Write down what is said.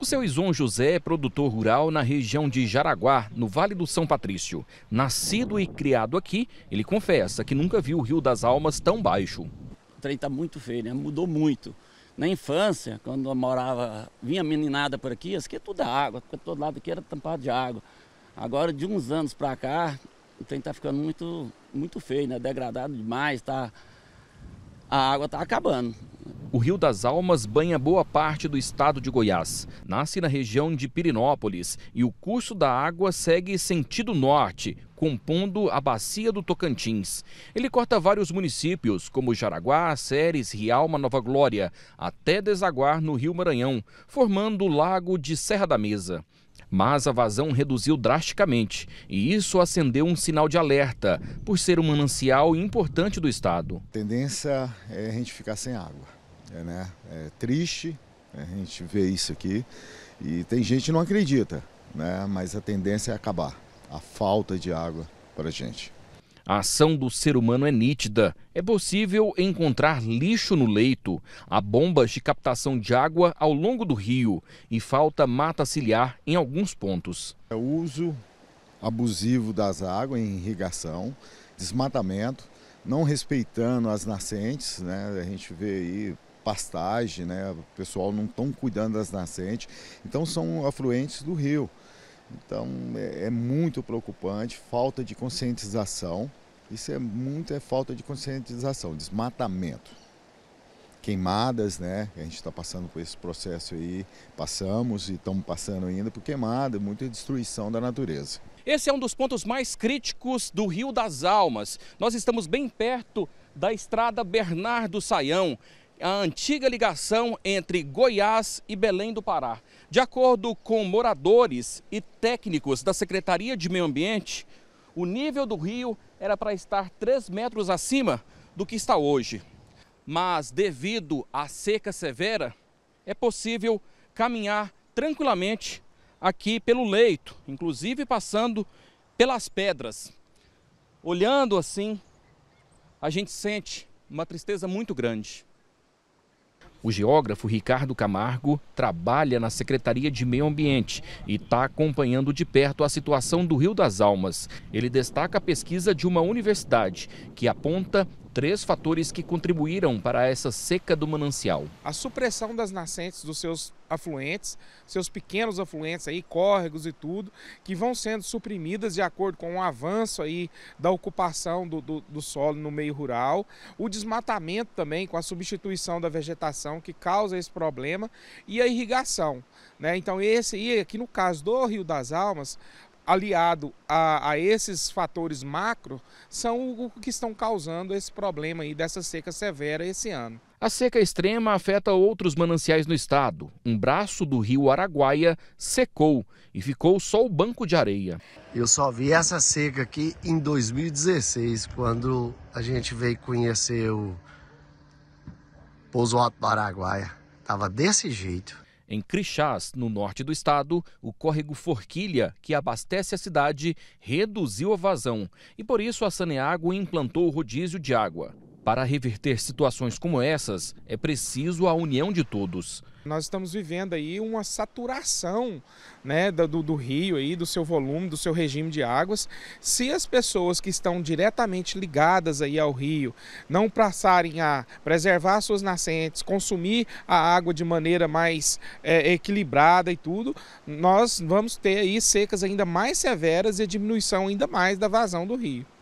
O seu Ison José é produtor rural na região de Jaraguá, no Vale do São Patrício. Nascido e criado aqui, ele confessa que nunca viu o Rio das Almas tão baixo. O trem está muito feio, né? mudou muito. Na infância, quando eu morava, vinha meninada por aqui, aqui é tudo água, todo lado aqui era tampado de água. Agora, de uns anos para cá, o trem está ficando muito, muito feio, né? degradado demais, tá... a água está acabando o Rio das Almas banha boa parte do estado de Goiás. Nasce na região de Pirinópolis e o curso da água segue sentido norte, compondo a bacia do Tocantins. Ele corta vários municípios, como Jaraguá, Ceres, Rialma, Nova Glória, até desaguar no Rio Maranhão, formando o Lago de Serra da Mesa. Mas a vazão reduziu drasticamente e isso acendeu um sinal de alerta, por ser um manancial importante do estado. A tendência é a gente ficar sem água é, né? É triste né? a gente ver isso aqui. E tem gente que não acredita, né? Mas a tendência é acabar. A falta de água para a gente. A ação do ser humano é nítida. É possível encontrar lixo no leito, há bombas de captação de água ao longo do rio e falta mata ciliar em alguns pontos. É o uso abusivo das águas em irrigação, desmatamento, não respeitando as nascentes, né? A gente vê aí pastagem, né? o pessoal não estão cuidando das nascentes. Então são afluentes do rio. Então é, é, muito preocupante, falta de conscientização. Isso é muito é falta de conscientização, desmatamento. Queimadas, né? A gente está passando por esse processo aí, passamos e estamos passando ainda por queimada, muita destruição da natureza. Esse é um dos pontos mais críticos do Rio das Almas. Nós estamos bem perto da estrada Bernardo Saião a antiga ligação entre Goiás e Belém do Pará. De acordo com moradores e técnicos da Secretaria de Meio Ambiente, o nível do rio era para estar 3 metros acima do que está hoje. Mas, devido à seca severa, é possível caminhar tranquilamente aqui pelo leito, inclusive passando pelas pedras. Olhando assim, a gente sente uma tristeza muito grande. O geógrafo Ricardo Camargo trabalha na Secretaria de Meio Ambiente e está acompanhando de perto a situação do Rio das Almas. Ele destaca a pesquisa de uma universidade que aponta três fatores que contribuíram para essa seca do manancial. A supressão das nascentes dos seus afluentes, seus pequenos afluentes aí, córregos e tudo, que vão sendo suprimidas de acordo com o avanço aí da ocupação do, do, do solo no meio rural, o desmatamento também com a substituição da vegetação que causa esse problema e a irrigação. Né? Então esse, aí, aqui no caso do Rio das Almas, aliado a, a, esses fatores macro, são o, que estão causando esse problema aí dessa seca severa esse ano. A seca extrema afeta outros mananciais no estado. Um braço do rio Araguaia secou e ficou só o banco de areia. Eu só vi essa seca aqui em 2016, quando a gente veio conhecer o Pouso Alto do Araguaia. Tava desse jeito. Em Crixás, no norte do estado, o córrego Forquilha, que abastece a cidade, reduziu a vazão e por isso a Saneago implantou o rodízio de água. Para reverter situações como essas, é preciso a união de todos. Nós estamos vivendo aí uma saturação né, do, do rio, aí, do seu volume, do seu regime de águas. Se as pessoas que estão diretamente ligadas aí ao rio não passarem a preservar suas nascentes, consumir a água de maneira mais é, equilibrada e tudo, nós vamos ter aí secas ainda mais severas e a diminuição ainda mais da vazão do rio.